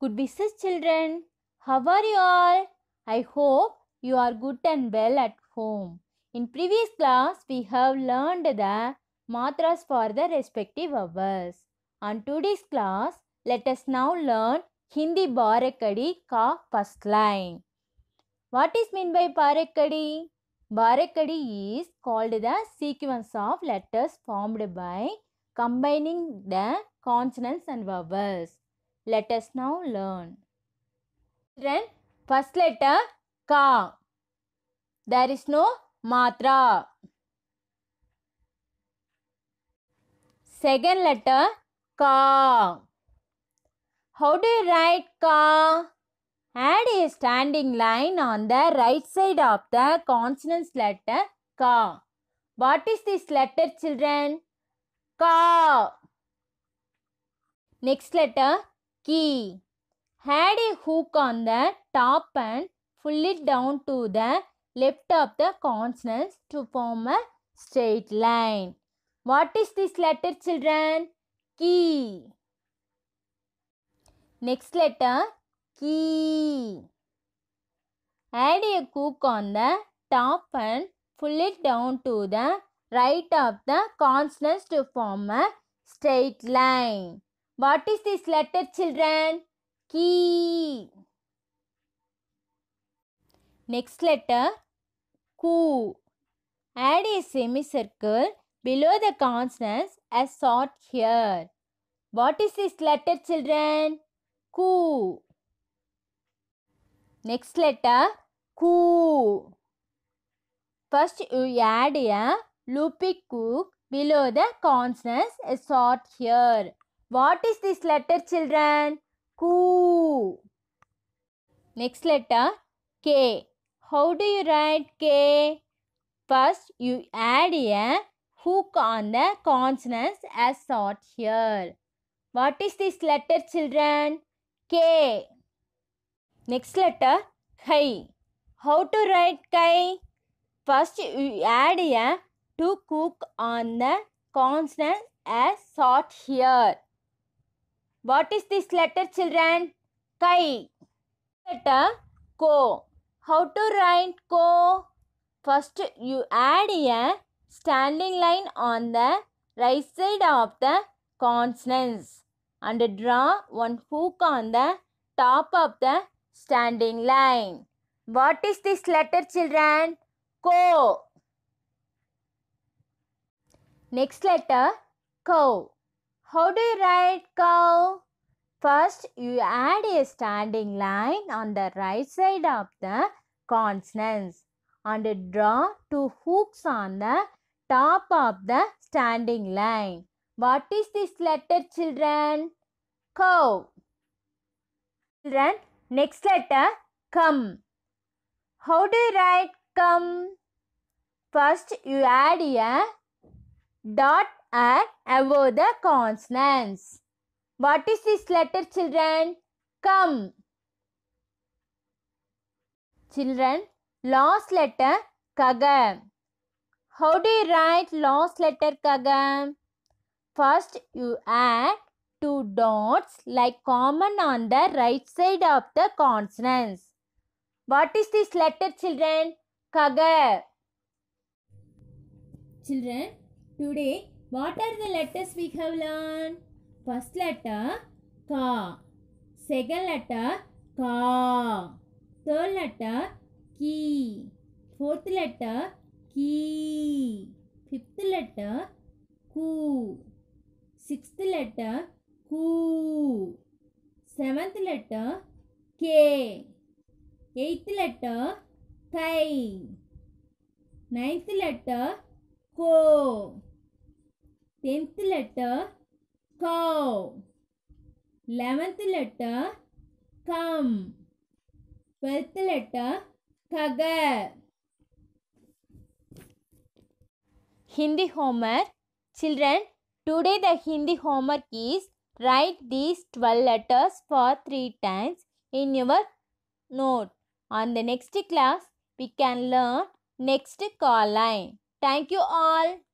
could be children. How are you all? I hope you are good and well at home. In previous class, we have learned the matras for the respective hours. On today's class, let us now learn Hindi Barakadi ka first line. What is meant by Barakadi? Barakadi is called the sequence of letters formed by combining the consonants and vowels. Let us now learn. Children, first letter ka. There is no matra. Second letter ka. How do you write ka? Add a standing line on the right side of the consonant's letter ka. What is this letter, children? Ka. Next letter key. Had a hook on the top and pull it down to the left of the consonants to form a straight line. What is this letter children? Key. Next letter key. Add a hook on the top and pull it down to the right of the consonants to form a straight line. What is this letter, children? Key. Next letter, Ku. Add a semicircle below the consonants as sought here. What is this letter, children? Ku. Next letter, Ku. First, you add a loopy cook below the consonants as sought here. What is this letter children? Q. Next letter K. How do you write K? First you add a hook on the consonants as sought here. What is this letter children? K. Next letter Kai. How to write Kai? First you add a to cook on the consonants as sought here. What is this letter, children? Kai. Letter ko. How to write ko? First, you add a standing line on the right side of the consonants and draw one hook on the top of the standing line. What is this letter, children? Ko. Next letter, cow. How do you write cow? First, you add a standing line on the right side of the consonants and draw two hooks on the top of the standing line. What is this letter, children? Cow. Children, next letter, come. How do you write come? First, you add a dot are above the consonants. What is this letter children? Come. Children, last letter kaga. How do you write last letter kaga? First you add two dots like common on the right side of the consonants. What is this letter children? Kaga. Children, Today, what are the letters we have learned? First letter, ka. Second letter, ka. Third letter, ki. Fourth letter, ki. Fifth letter, ku. Sixth letter, ku. Seventh letter, k. Eighth letter, kai. Ninth letter, ko. tenth letter cow. Eleventh letter come. Twelfth letter kaga Hindi homework. Children, today the Hindi homework is write these 12 letters for 3 times in your note. On the next class, we can learn next call line. Thank you all.